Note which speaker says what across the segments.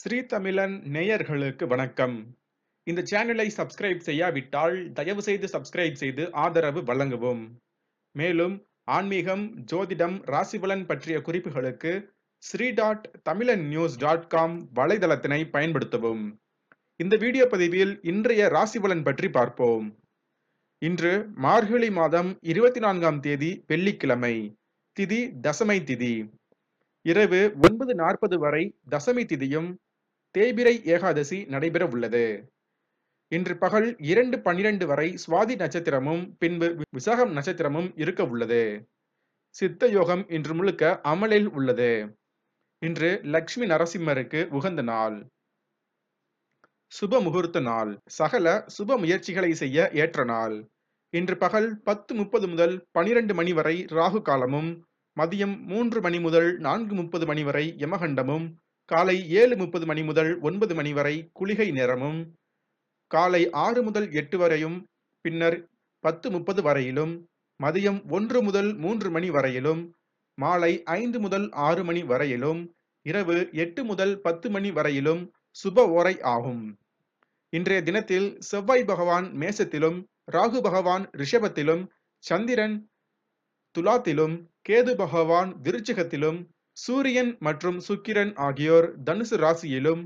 Speaker 1: ஸ்ரீ தமிழன் நேயர்களுக்கு வணக்கம் இந்த சேனலை சப்ஸ்கிரைப் செய்யாவிட்டால் தயவு செய்து சப்ஸ்கிரைப் செய்து ஆதரவு வழங்கவும் மேலும் ஆன்மீகம் ஜோதிடம் ராசிபலன் பற்றிய குறிப்புகளுக்கு Sri dot Tamilan news dot com வலைதளத்தினை பயன்படுத்தவும் இந்த வீடியோ பதிவில் இன்றைய ராசிபலன் பற்றி பார்ப்போம் இன்று மார்கழி மாதம் இருபத்தி நான்காம் தேதி வெள்ளிக்கிழமை திதி தசமை திதி இரவு ஒன்பது நாற்பது வரை தசமி திதியும் தேபிரை ஏகாதசி நடைபெற உள்ளது இன்று பகல் இரண்டு பன்னிரண்டு வரை சுவாதி நட்சத்திரமும் பின்பு விசாகம் நட்சத்திரமும் இருக்க உள்ளது சித்த யோகம் இன்று முழுக்க அமலில் உள்ளது இன்று லக்ஷ்மி நரசிம்மருக்கு உகந்த நாள் சுப முகூர்த்த நாள் சகல சுப முயற்சிகளை செய்ய ஏற்ற நாள் இன்று பகல் பத்து முப்பது முதல் பனிரெண்டு மணி வரை ராகு காலமும் மதியம் மூன்று மணி முதல் நான்கு முப்பது மணி வரை யமகண்டமும் காலை ஏழு முப்பது மணி முதல் ஒன்பது மணி வரை குளிகை நேரமும் காலை ஆறு முதல் எட்டு வரையும் பின்னர் பத்து முப்பது வரையிலும் மதியம் ஒன்று முதல் மூன்று மணி வரையிலும் மாலை ஐந்து முதல் ஆறு மணி வரையிலும் இரவு எட்டு முதல் பத்து மணி வரையிலும் சுப ஓரை ஆகும் இன்றைய தினத்தில் செவ்வாய் பகவான் மேசத்திலும் ராகு பகவான் ரிஷபத்திலும் சந்திரன் துலாத்திலும் கேது பகவான் விருச்சிகத்திலும் சூரியன் மற்றும் சுக்கிரன் ஆகியோர் தனுசு ராசியிலும்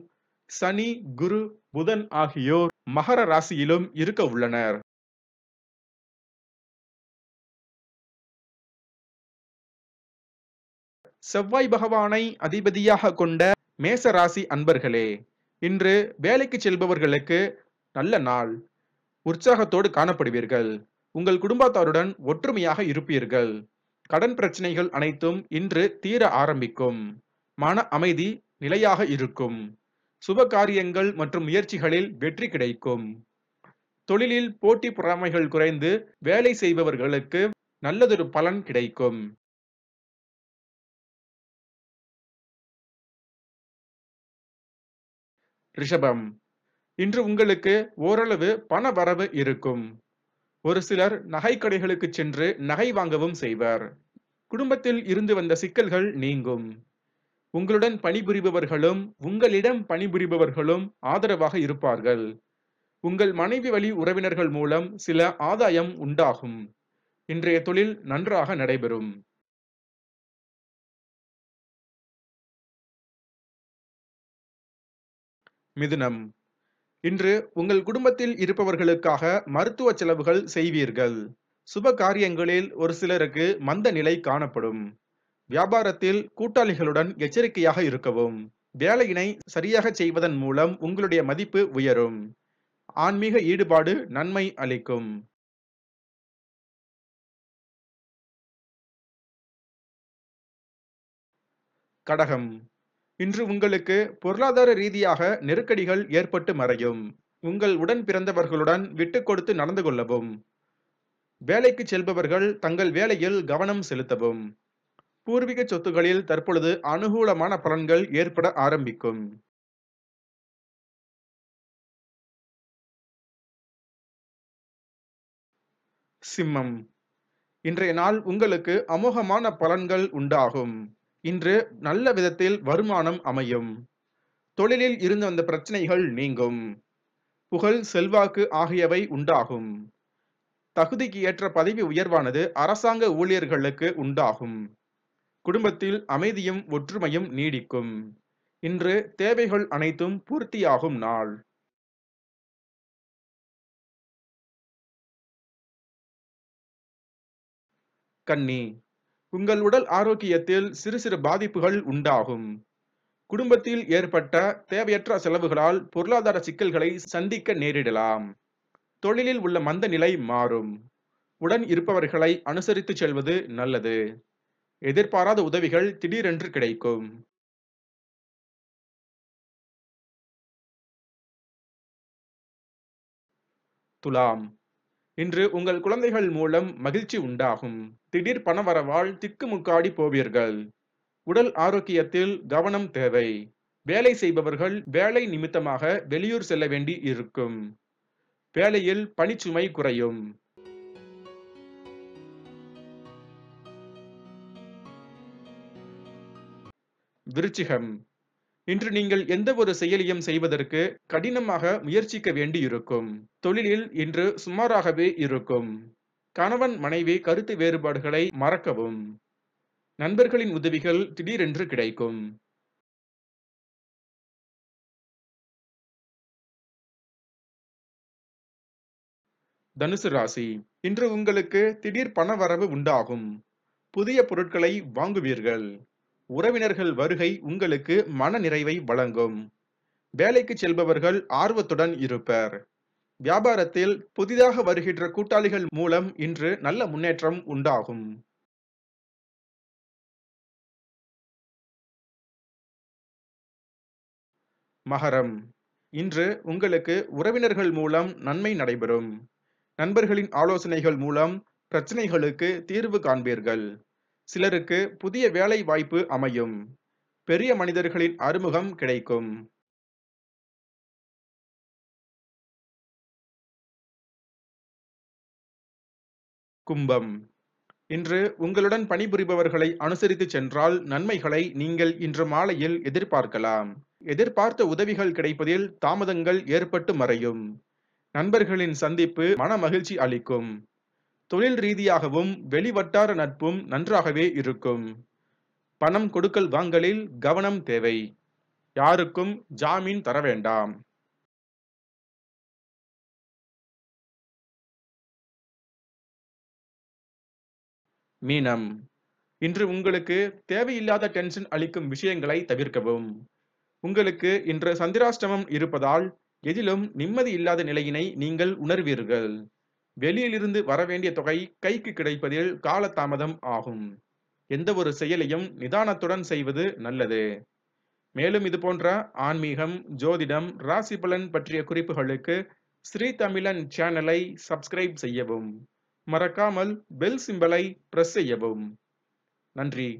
Speaker 1: சனி குரு புதன் ஆகியோர் மகர
Speaker 2: ராசியிலும் இருக்க உள்ளனர் செவ்வாய் பகவானை அதிபதியாக
Speaker 1: கொண்ட மேச ராசி அன்பர்களே இன்று வேலைக்கு செல்பவர்களுக்கு நல்ல நாள் உற்சாகத்தோடு காணப்படுவீர்கள் உங்கள் குடும்பத்தாருடன் ஒற்றுமையாக இருப்பீர்கள் கடன் பிரச்சனைகள் அனைத்தும் இன்று தீர ஆரம்பிக்கும் மன அமைதி நிலையாக இருக்கும் சுப காரியங்கள் மற்றும் முயற்சிகளில் வெற்றி கிடைக்கும் தொழிலில் போட்டி பொறாமைகள் குறைந்து வேலை செய்பவர்களுக்கு நல்லதொரு
Speaker 2: பலன் கிடைக்கும் ரிஷபம் இன்று உங்களுக்கு
Speaker 1: ஓரளவு பண வரவு இருக்கும் ஒரு சிலர் நகை கடைகளுக்கு சென்று நகை வாங்கவும் செய்வர் குடும்பத்தில் இருந்து வந்த சிக்கல்கள் நீங்கும் உங்களுடன் பணிபுரிபவர்களும் உங்களிடம் பணிபுரிபவர்களும் ஆதரவாக இருப்பார்கள் உங்கள் மனைவி வழி உறவினர்கள் மூலம் சில ஆதாயம் உண்டாகும் இன்றைய தொழில்
Speaker 2: நன்றாக நடைபெறும் மிதுனம் இன்று உங்கள்
Speaker 1: குடும்பத்தில் இருப்பவர்களுக்காக மருத்துவ செலவுகள் செய்வீர்கள் சுப காரியங்களில் ஒரு சிலருக்கு மந்த நிலை காணப்படும் வியாபாரத்தில் கூட்டாளிகளுடன் எச்சரிக்கையாக இருக்கவும் வேலையினை சரியாக செய்வதன் மூலம் உங்களுடைய மதிப்பு உயரும்
Speaker 2: ஆன்மீக ஈடுபாடு நன்மை அளிக்கும் கடகம்
Speaker 1: இன்று உங்களுக்கு பொருளாதார ரீதியாக நெருக்கடிகள் ஏற்பட்டு மறையும் உங்கள் உடன் பிறந்தவர்களுடன் விட்டு கொடுத்து நடந்து கொள்ளவும் வேலைக்கு செல்பவர்கள் தங்கள் வேலையில் கவனம் செலுத்தவும் பூர்வீக சொத்துகளில் தற்பொழுது அனுகூலமான பலன்கள்
Speaker 2: ஏற்பட ஆரம்பிக்கும் சிம்மம் இன்றைய
Speaker 1: நாள் உங்களுக்கு அமோகமான பலன்கள் உண்டாகும் இன்று நல்ல விதத்தில் வருமானம் அமையும் தொழிலில் இருந்து வந்த பிரச்சனைகள் நீங்கும் புகழ் செல்வாக்கு ஆகியவை உண்டாகும் தகுதிக்கு ஏற்ற பதவி உயர்வானது அரசாங்க ஊழியர்களுக்கு உண்டாகும் குடும்பத்தில் அமைதியும் ஒற்றுமையும் நீடிக்கும்
Speaker 2: இன்று தேவைகள் அனைத்தும் பூர்த்தியாகும் நாள் கன்னி உங்கள் உடல் ஆரோக்கியத்தில் சிறு சிறு பாதிப்புகள் உண்டாகும்
Speaker 1: குடும்பத்தில் ஏற்பட்ட தேவையற்ற செலவுகளால் பொருளாதார சிக்கல்களை சந்திக்க நேரிடலாம் தொழிலில் உள்ள மந்த நிலை மாறும் உடன் இருப்பவர்களை அனுசரித்து
Speaker 2: செல்வது நல்லது எதிர்பாராத உதவிகள் திடீரென்று கிடைக்கும் துலாம் இன்று உங்கள் குழந்தைகள் மூலம் மகிழ்ச்சி உண்டாகும்
Speaker 1: திடீர் வரவால் திக்குமுக்காடி போவீர்கள் உடல் ஆரோக்கியத்தில் கவனம் தேவை வேலை செய்பவர்கள் வேலை நிமித்தமாக வெளியூர் செல்ல வேண்டி இருக்கும் வேலையில் பணிச்சுமை குறையும் விருச்சிகம் இன்று நீங்கள் எந்த ஒரு செயலியும் செய்வதற்கு கடினமாக முயற்சிக்க வேண்டி இருக்கும் தொழிலில் இன்று சுமாராகவே இருக்கும் கணவன் மனைவி கருத்து வேறுபாடுகளை
Speaker 2: மறக்கவும் நண்பர்களின் உதவிகள் திடீரென்று கிடைக்கும் தனுசு ராசி இன்று உங்களுக்கு திடீர் பண வரவு உண்டாகும்
Speaker 1: புதிய பொருட்களை வாங்குவீர்கள் உறவினர்கள் வருகை உங்களுக்கு மன நிறைவை வழங்கும் வேலைக்கு செல்பவர்கள் ஆர்வத்துடன் இருப்பர்
Speaker 2: வியாபாரத்தில் புதிதாக வருகின்ற கூட்டாளிகள் மூலம் இன்று நல்ல முன்னேற்றம் உண்டாகும் மகரம் இன்று உங்களுக்கு உறவினர்கள் மூலம்
Speaker 1: நன்மை நடைபெறும் நண்பர்களின் ஆலோசனைகள் மூலம் பிரச்சனைகளுக்கு தீர்வு காண்பீர்கள் சிலருக்கு புதிய வேலை வாய்ப்பு அமையும் பெரிய மனிதர்களின்
Speaker 2: அறிமுகம் கிடைக்கும் கும்பம் இன்று
Speaker 1: உங்களுடன் பணிபுரிபவர்களை அனுசரித்து சென்றால் நன்மைகளை நீங்கள் இன்று மாலையில் எதிர்பார்க்கலாம் எதிர்பார்த்த உதவிகள் கிடைப்பதில் தாமதங்கள் ஏற்பட்டு மறையும் நண்பர்களின் சந்திப்பு மன மகிழ்ச்சி அளிக்கும் தொழில் ரீதியாகவும் வெளிவட்டார நட்பும் நன்றாகவே இருக்கும் பணம் கொடுக்கல் வாங்கலில் கவனம் தேவை
Speaker 2: யாருக்கும் ஜாமீன் தர வேண்டாம் மீனம் இன்று உங்களுக்கு தேவையில்லாத டென்ஷன் அளிக்கும் விஷயங்களை தவிர்க்கவும்
Speaker 1: உங்களுக்கு இன்று சந்திராஷ்டமம் இருப்பதால் எதிலும் நிம்மதி இல்லாத நிலையினை நீங்கள் உணர்வீர்கள் வெளியிலிருந்து வரவேண்டிய தொகை கைக்கு கிடைப்பதில் காலதாமதம் ஆகும் எந்த ஒரு செயலையும் நிதானத்துடன் செய்வது நல்லது மேலும் இது போன்ற ஆன்மீகம் ஜோதிடம் ராசி பலன் பற்றிய குறிப்புகளுக்கு ஸ்ரீ தமிழன் சேனலை சப்ஸ்கிரைப் செய்யவும் மறக்காமல் பெல் சிம்பலை பிரஸ் செய்யவும் நன்றி